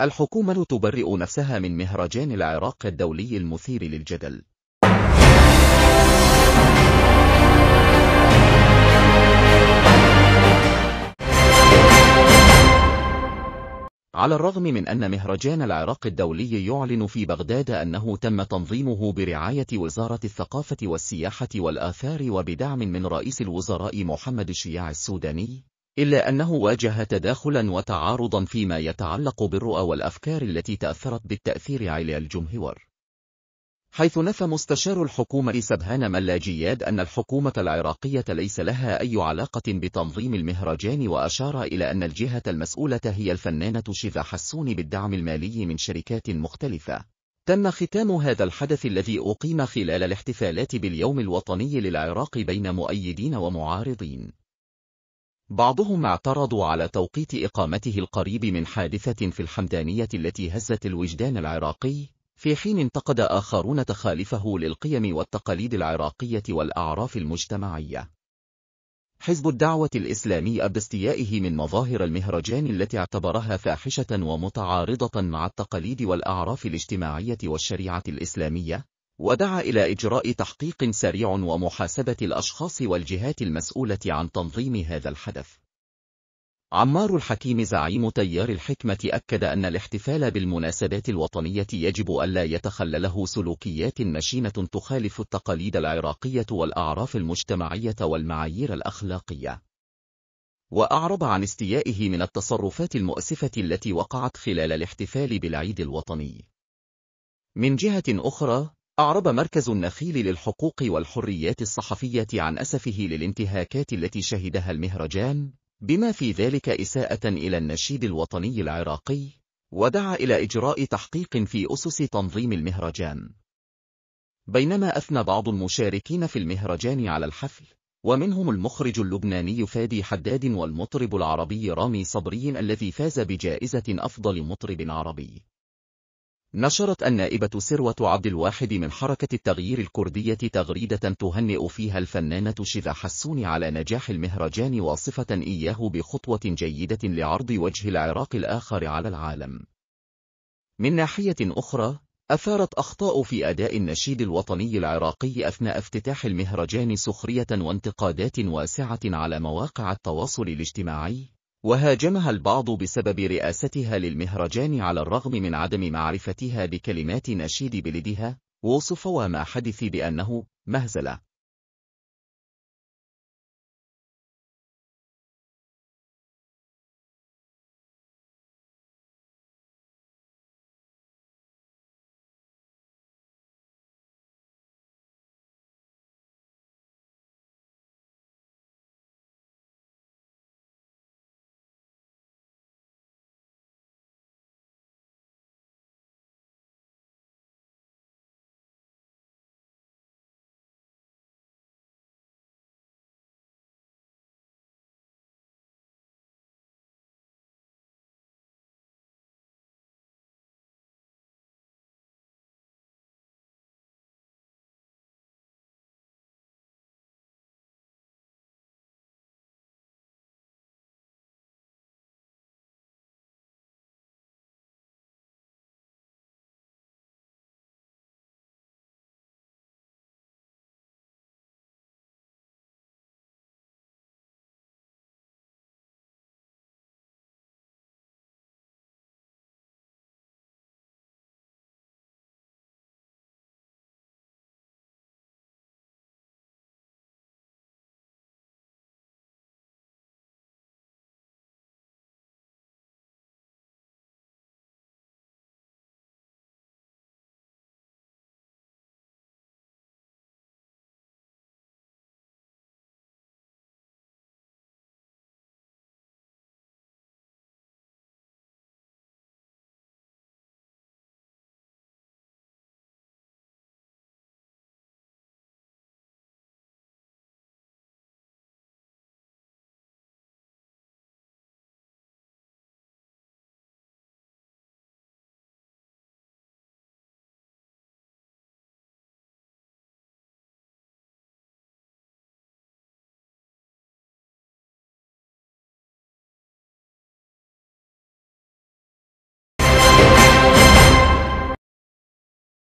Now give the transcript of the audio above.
الحكومة تبرئ نفسها من مهرجان العراق الدولي المثير للجدل على الرغم من أن مهرجان العراق الدولي يعلن في بغداد أنه تم تنظيمه برعاية وزارة الثقافة والسياحة والآثار وبدعم من رئيس الوزراء محمد الشياع السوداني إلا أنه واجه تداخلا وتعارضا فيما يتعلق بالرؤى والأفكار التي تأثرت بالتأثير على الجمهور حيث نفى مستشار الحكومة سبهان ملاجياد أن الحكومة العراقية ليس لها أي علاقة بتنظيم المهرجان وأشار إلى أن الجهة المسؤولة هي الفنانة شذا حسون بالدعم المالي من شركات مختلفة تم ختام هذا الحدث الذي أقيم خلال الاحتفالات باليوم الوطني للعراق بين مؤيدين ومعارضين بعضهم اعترضوا على توقيت إقامته القريب من حادثة في الحمدانية التي هزت الوجدان العراقي في حين انتقد آخرون تخالفه للقيم والتقاليد العراقية والأعراف المجتمعية حزب الدعوة الإسلامي باستيائه من مظاهر المهرجان التي اعتبرها فاحشة ومتعارضة مع التقاليد والأعراف الاجتماعية والشريعة الإسلامية ودعا إلى إجراء تحقيق سريع ومحاسبة الأشخاص والجهات المسؤولة عن تنظيم هذا الحدث. عمار الحكيم زعيم تيار الحكمة أكد أن الاحتفال بالمناسبات الوطنية يجب ألا يتخلله سلوكيات مشينة تخالف التقاليد العراقية والأعراف المجتمعية والمعايير الأخلاقية. وأعرب عن استيائه من التصرفات المؤسفة التي وقعت خلال الاحتفال بالعيد الوطني. من جهة أخرى، أعرب مركز النخيل للحقوق والحريات الصحفية عن أسفه للانتهاكات التي شهدها المهرجان بما في ذلك إساءة إلى النشيد الوطني العراقي ودعا إلى إجراء تحقيق في أسس تنظيم المهرجان بينما أثنى بعض المشاركين في المهرجان على الحفل ومنهم المخرج اللبناني فادي حداد والمطرب العربي رامي صبري الذي فاز بجائزة أفضل مطرب عربي نشرت النائبة سروة عبد الواحد من حركة التغيير الكردية تغريدة تهنئ فيها الفنانة شذا حسون على نجاح المهرجان واصفة إياه بخطوة جيدة لعرض وجه العراق الآخر على العالم. من ناحية أخرى، أثارت أخطاء في أداء النشيد الوطني العراقي أثناء افتتاح المهرجان سخرية وانتقادات واسعة على مواقع التواصل الاجتماعي، وهاجمها البعض بسبب رئاستها للمهرجان على الرغم من عدم معرفتها بكلمات نشيد بلدها وصف وما حدث بأنه مهزلة